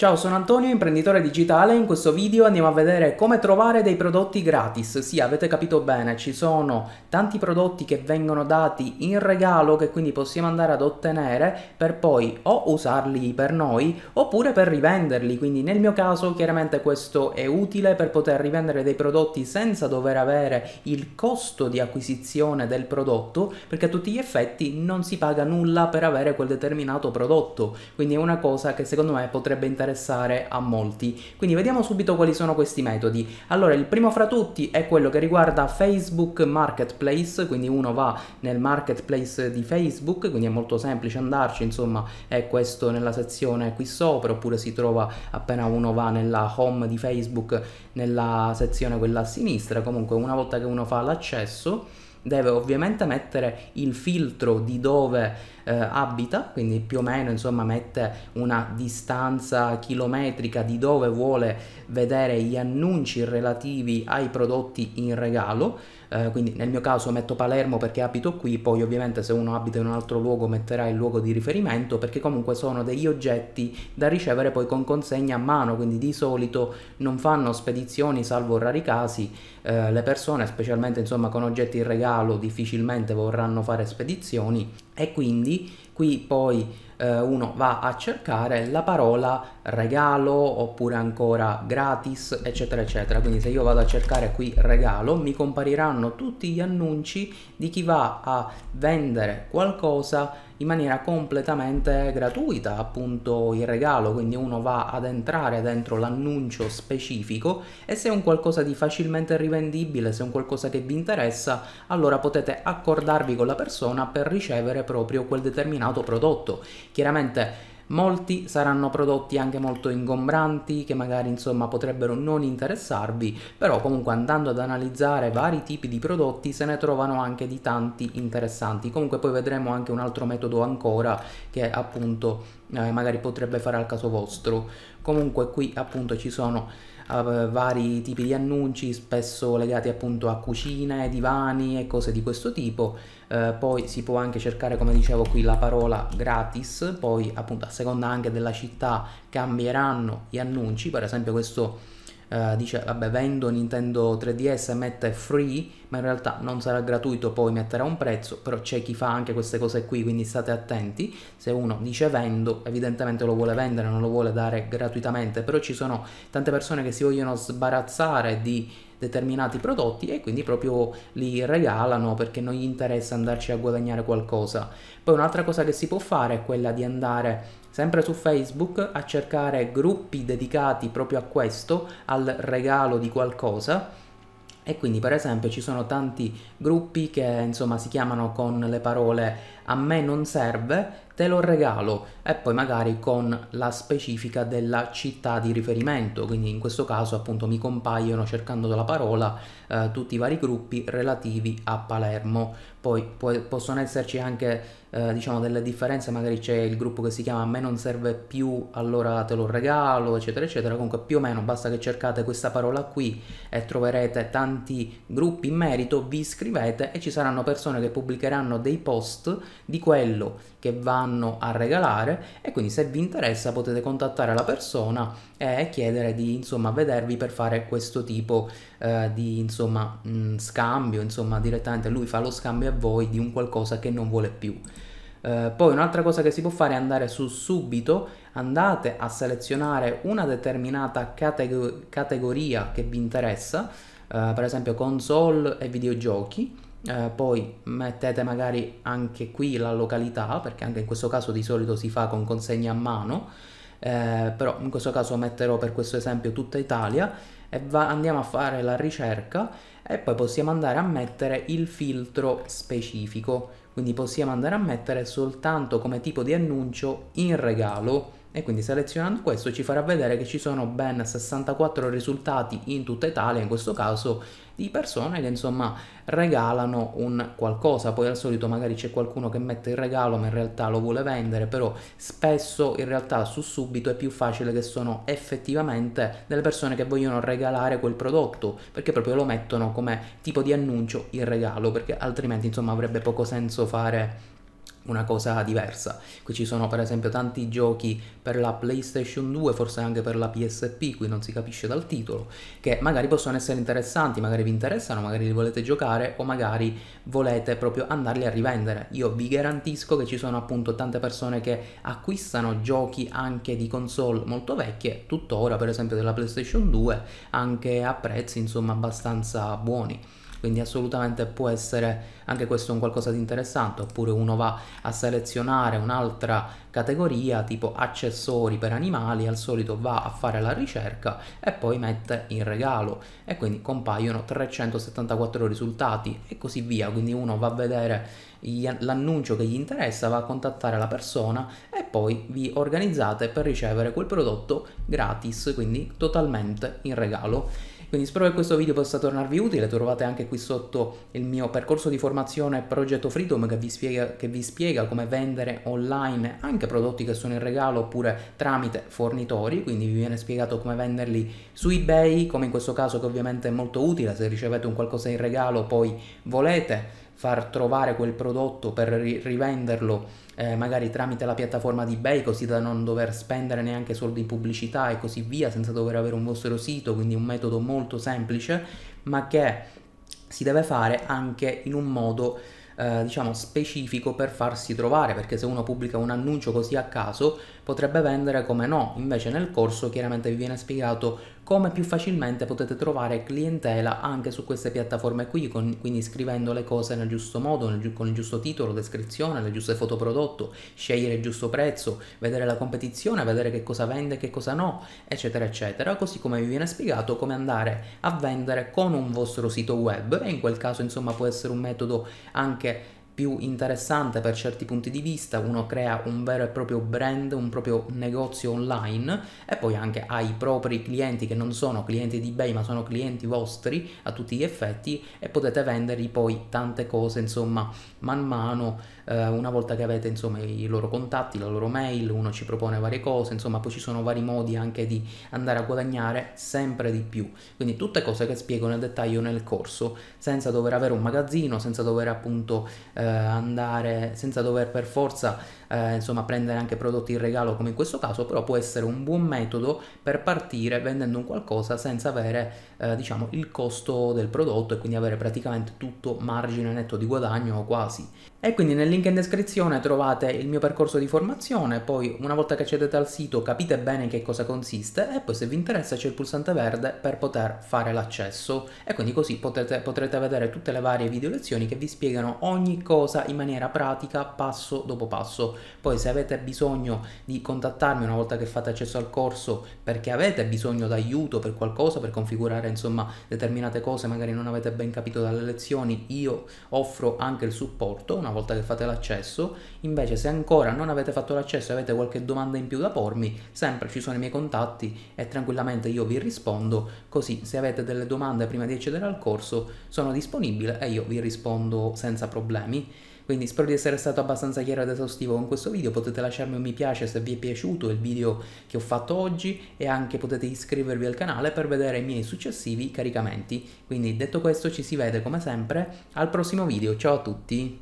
Ciao, sono Antonio, imprenditore digitale. In questo video andiamo a vedere come trovare dei prodotti gratis. Sì, avete capito bene, ci sono tanti prodotti che vengono dati in regalo che quindi possiamo andare ad ottenere per poi o usarli per noi oppure per rivenderli. Quindi nel mio caso chiaramente questo è utile per poter rivendere dei prodotti senza dover avere il costo di acquisizione del prodotto perché a tutti gli effetti non si paga nulla per avere quel determinato prodotto. Quindi è una cosa che secondo me potrebbe interessare interessare a molti. Quindi vediamo subito quali sono questi metodi. Allora, il primo fra tutti è quello che riguarda Facebook Marketplace, quindi uno va nel marketplace di Facebook, quindi è molto semplice andarci, insomma, è questo nella sezione qui sopra, oppure si trova appena uno va nella home di Facebook, nella sezione quella a sinistra, comunque una volta che uno fa l'accesso deve ovviamente mettere il filtro di dove eh, abita, quindi più o meno insomma mette una distanza chilometrica di dove vuole vedere gli annunci relativi ai prodotti in regalo eh, quindi nel mio caso metto Palermo perché abito qui, poi ovviamente se uno abita in un altro luogo metterà il luogo di riferimento perché comunque sono degli oggetti da ricevere poi con consegna a mano, quindi di solito non fanno spedizioni salvo rari casi, eh, le persone specialmente insomma con oggetti in regalo difficilmente vorranno fare spedizioni e quindi Qui poi eh, uno va a cercare la parola regalo oppure ancora gratis, eccetera, eccetera. Quindi se io vado a cercare qui regalo mi compariranno tutti gli annunci di chi va a vendere qualcosa in maniera completamente gratuita, appunto il regalo, quindi uno va ad entrare dentro l'annuncio specifico e se è un qualcosa di facilmente rivendibile, se è un qualcosa che vi interessa, allora potete accordarvi con la persona per ricevere proprio quel determinato prodotto. Chiaramente molti saranno prodotti anche molto ingombranti che magari insomma potrebbero non interessarvi però comunque andando ad analizzare vari tipi di prodotti se ne trovano anche di tanti interessanti comunque poi vedremo anche un altro metodo ancora che appunto eh, magari potrebbe fare al caso vostro comunque qui appunto ci sono a eh, vari tipi di annunci, spesso legati appunto a cucine, divani e cose di questo tipo. Eh, poi si può anche cercare, come dicevo qui, la parola gratis, poi appunto a seconda anche della città cambieranno gli annunci, per esempio questo eh, dice vabbè vendo Nintendo 3DS e mette free, ma in realtà non sarà gratuito, poi metterà un prezzo, però c'è chi fa anche queste cose qui, quindi state attenti, se uno dice vendo, evidentemente lo vuole vendere, non lo vuole dare gratuitamente, però ci sono tante persone che si vogliono sbarazzare di determinati prodotti e quindi proprio li regalano perché non gli interessa andarci a guadagnare qualcosa. Poi un'altra cosa che si può fare è quella di andare sempre su Facebook a cercare gruppi dedicati proprio a questo, al regalo di qualcosa. E quindi per esempio ci sono tanti gruppi che insomma si chiamano con le parole a me non serve, te lo regalo e poi magari con la specifica della città di riferimento, quindi in questo caso appunto mi compaiono cercando la parola eh, tutti i vari gruppi relativi a Palermo, poi po- possono esserci anche eh, diciamo delle differenze, magari c'è il gruppo che si chiama a me non serve più, allora te lo regalo, eccetera eccetera, comunque più o meno basta che cercate questa parola qui e troverete tanti gruppi in merito, vi iscrivete e ci saranno persone che pubblicheranno dei post di quello che vanno a regalare e quindi se vi interessa potete contattare la persona e chiedere di insomma vedervi per fare questo tipo eh, di insomma mh, mm, scambio, insomma direttamente lui fa lo scambio a voi di un qualcosa che non vuole più. Uh, poi un'altra cosa che si può fare è andare su subito, andate a selezionare una determinata categ categoria che vi interessa, uh, per esempio console e videogiochi, eh, poi mettete magari anche qui la località perché anche in questo caso di solito si fa con consegna a mano eh, però in questo caso metterò per questo esempio tutta Italia e va, andiamo a fare la ricerca e poi possiamo andare a mettere il filtro specifico quindi possiamo andare a mettere soltanto come tipo di annuncio in regalo e quindi selezionando questo ci farà vedere che ci sono ben 64 risultati in tutta Italia in questo caso di persone che insomma regalano un qualcosa poi al solito magari c'è qualcuno che mette il regalo ma in realtà lo vuole vendere però spesso in realtà su subito è più facile che sono effettivamente delle persone che vogliono regalare quel prodotto perché proprio lo mettono come tipo di annuncio il regalo perché altrimenti insomma avrebbe poco senso fare una cosa diversa. Qui ci sono per esempio tanti giochi per la PlayStation 2, forse anche per la PSP, qui non si capisce dal titolo, che magari possono essere interessanti, magari vi interessano, magari li volete giocare o magari volete proprio andarli a rivendere. Io vi garantisco che ci sono appunto tante persone che acquistano giochi anche di console molto vecchie, tuttora per esempio della PlayStation 2, anche a prezzi insomma abbastanza buoni quindi assolutamente può essere anche questo un qualcosa di interessante oppure uno va a selezionare un'altra categoria tipo accessori per animali al solito va a fare la ricerca e poi mette in regalo e quindi compaiono 374 risultati e così via quindi uno va a vedere l'annuncio che gli interessa va a contattare la persona e poi vi organizzate per ricevere quel prodotto gratis quindi totalmente in regalo quindi spero che questo video possa tornarvi utile, trovate anche qui sotto il mio percorso di formazione Progetto Freedom che vi spiega, che vi spiega come vendere online anche prodotti che sono in regalo oppure tramite fornitori, quindi vi viene spiegato come venderli su eBay, come in questo caso che ovviamente è molto utile se ricevete un qualcosa in regalo poi volete far trovare quel prodotto per ri- rivenderlo eh, magari tramite la piattaforma di eBay così da non dover spendere neanche soldi in pubblicità e così via senza dover avere un vostro sito, quindi un metodo molto semplice ma che si deve fare anche in un modo eh, diciamo specifico per farsi trovare perché se uno pubblica un annuncio così a caso potrebbe vendere come no invece nel corso chiaramente vi viene spiegato come più facilmente potete trovare clientela anche su queste piattaforme qui, con, quindi scrivendo le cose nel giusto modo, nel, con il giusto titolo, descrizione, le giuste foto prodotto, scegliere il giusto prezzo, vedere la competizione, vedere che cosa vende e che cosa no, eccetera, eccetera, così come vi viene spiegato come andare a vendere con un vostro sito web e in quel caso insomma può essere un metodo anche più interessante per certi punti di vista, uno crea un vero e proprio brand, un proprio negozio online e poi anche ai propri clienti che non sono clienti di eBay ma sono clienti vostri a tutti gli effetti e potete vendergli poi tante cose insomma man mano eh, una volta che avete insomma i loro contatti, la loro mail, uno ci propone varie cose, insomma poi ci sono vari modi anche di andare a guadagnare sempre di più. Quindi tutte cose che spiego nel dettaglio nel corso senza dover avere un magazzino, senza dover appunto eh, andare senza dover per forza eh, insomma prendere anche prodotti in regalo come in questo caso, però può essere un buon metodo per partire vendendo un qualcosa senza avere eh, diciamo il costo del prodotto e quindi avere praticamente tutto margine netto di guadagno quasi. E quindi nel link in descrizione trovate il mio percorso di formazione, poi una volta che accedete al sito capite bene che cosa consiste e poi se vi interessa c'è il pulsante verde per poter fare l'accesso e quindi così potete, potrete vedere tutte le varie video lezioni che vi spiegano ogni cosa in maniera pratica passo dopo passo. Poi se avete bisogno di contattarmi una volta che fate accesso al corso perché avete bisogno d'aiuto per qualcosa, per configurare insomma determinate cose, magari non avete ben capito dalle lezioni, io offro anche il supporto una volta che fate l'accesso. Invece se ancora non avete fatto l'accesso e avete qualche domanda in più da pormi, sempre ci sono i miei contatti e tranquillamente io vi rispondo, così se avete delle domande prima di accedere al corso sono disponibile e io vi rispondo senza problemi. Quindi spero di essere stato abbastanza chiaro ed esaustivo con questo video, potete lasciarmi un mi piace se vi è piaciuto il video che ho fatto oggi e anche potete iscrivervi al canale per vedere i miei successivi caricamenti. Quindi detto questo ci si vede come sempre al prossimo video, ciao a tutti!